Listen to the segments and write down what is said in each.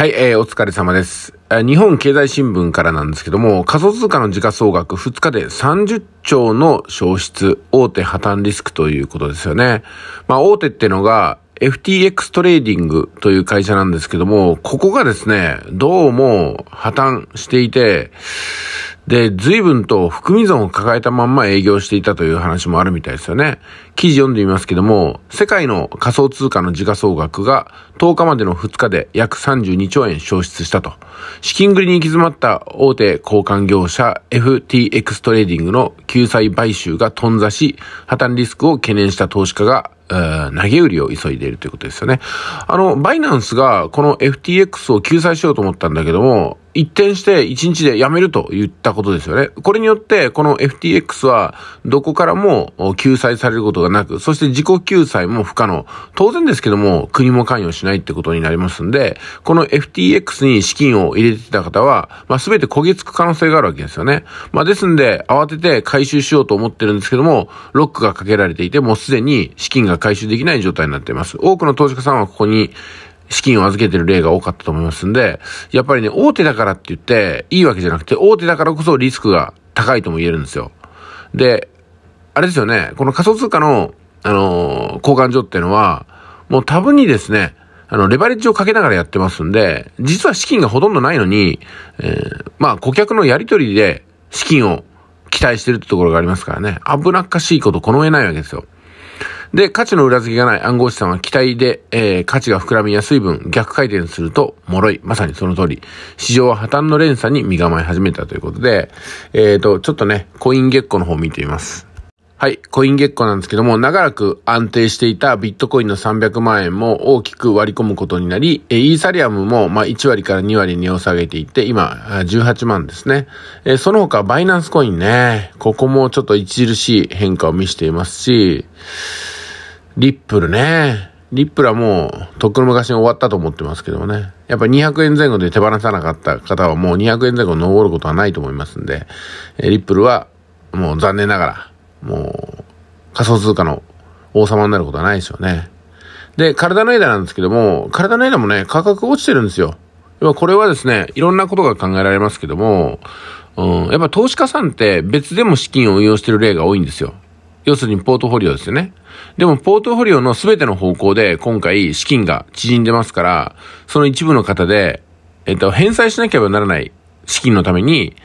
はい、えー、お疲れ様です。日本経済新聞からなんですけども、仮想通貨の時価総額2日で30兆の消失、大手破綻リスクということですよね。まあ、大手ってのが、FTX トレーディングという会社なんですけども、ここがですね、どうも破綻していて、で、随分と含み損を抱えたまんま営業していたという話もあるみたいですよね。記事読んでみますけども、世界の仮想通貨の時価総額が10日までの2日で約32兆円消失したと。資金繰りに行き詰まった大手交換業者 FTX トレーディングの救済買収が頓挫し、破綻リスクを懸念した投資家が投げ売りを急いでいるということですよね。あの、バイナンスがこの FTX を救済しようと思ったんだけども、一転して一日でやめると言ったことですよね。これによって、この FTX はどこからも救済されることがなく、そして自己救済も不可能。当然ですけども、国も関与しないってことになりますんで、この FTX に資金を入れてた方は、まあ、全て焦げつく可能性があるわけですよね。まあ、ですんで、慌てて回収しようと思ってるんですけども、ロックがかけられていて、もうすでに資金が回収できない状態になっています。多くの投資家さんはここに、資金を預けてる例が多かったと思いますんで、やっぱりね、大手だからって言って、いいわけじゃなくて、大手だからこそリスクが高いとも言えるんですよ。で、あれですよね、この仮想通貨の、あのー、交換所っていうのは、もう多分にですね、あの、レバレッジをかけながらやってますんで、実は資金がほとんどないのに、えー、まあ、顧客のやりとりで資金を期待してるってところがありますからね、危なっかしいことこの上ないわけですよ。で、価値の裏付けがない暗号資産は期待で、えー、価値が膨らみやすい分逆回転すると脆い。まさにその通り。市場は破綻の連鎖に身構え始めたということで、えっ、ー、と、ちょっとね、コイン月光の方を見てみます。はい。コイン月光なんですけども、長らく安定していたビットコインの300万円も大きく割り込むことになり、イーサリアムもま1割から2割値を下げていって、今、18万ですね。その他、バイナンスコインね、ここもちょっと著しい変化を見せていますし、リップルね。リップルはもう、とっくの昔に終わったと思ってますけどもね。やっぱ200円前後で手放さなかった方はもう200円前後登ることはないと思いますんで、リップルはもう残念ながら、もう、仮想通貨の王様になることはないですよね。で、体の枝なんですけども、体の枝もね、価格落ちてるんですよ。やっこれはですね、いろんなことが考えられますけども、うん、やっぱ投資家さんって別でも資金を運用してる例が多いんですよ。要するにポートフォリオですよね。でも、ポートフォリオの全ての方向で今回資金が縮んでますから、その一部の方で、えっと、返済しなければならない資金のために、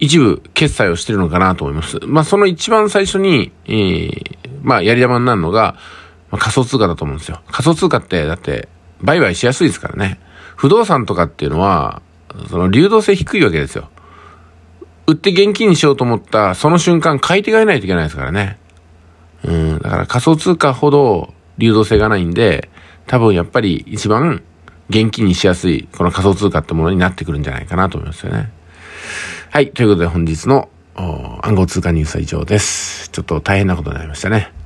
一部決済をしてるのかなと思います。まあ、その一番最初に、えー、まあ、やり玉になるのが、まあ、仮想通貨だと思うんですよ。仮想通貨って、だって、売買しやすいですからね。不動産とかっていうのは、その流動性低いわけですよ。売って現金にしようと思った、その瞬間買い手がいないといけないですからね。うん、だから仮想通貨ほど流動性がないんで、多分やっぱり一番現金にしやすい、この仮想通貨ってものになってくるんじゃないかなと思いますよね。はい。ということで本日の暗号通貨ニュースは以上です。ちょっと大変なことになりましたね。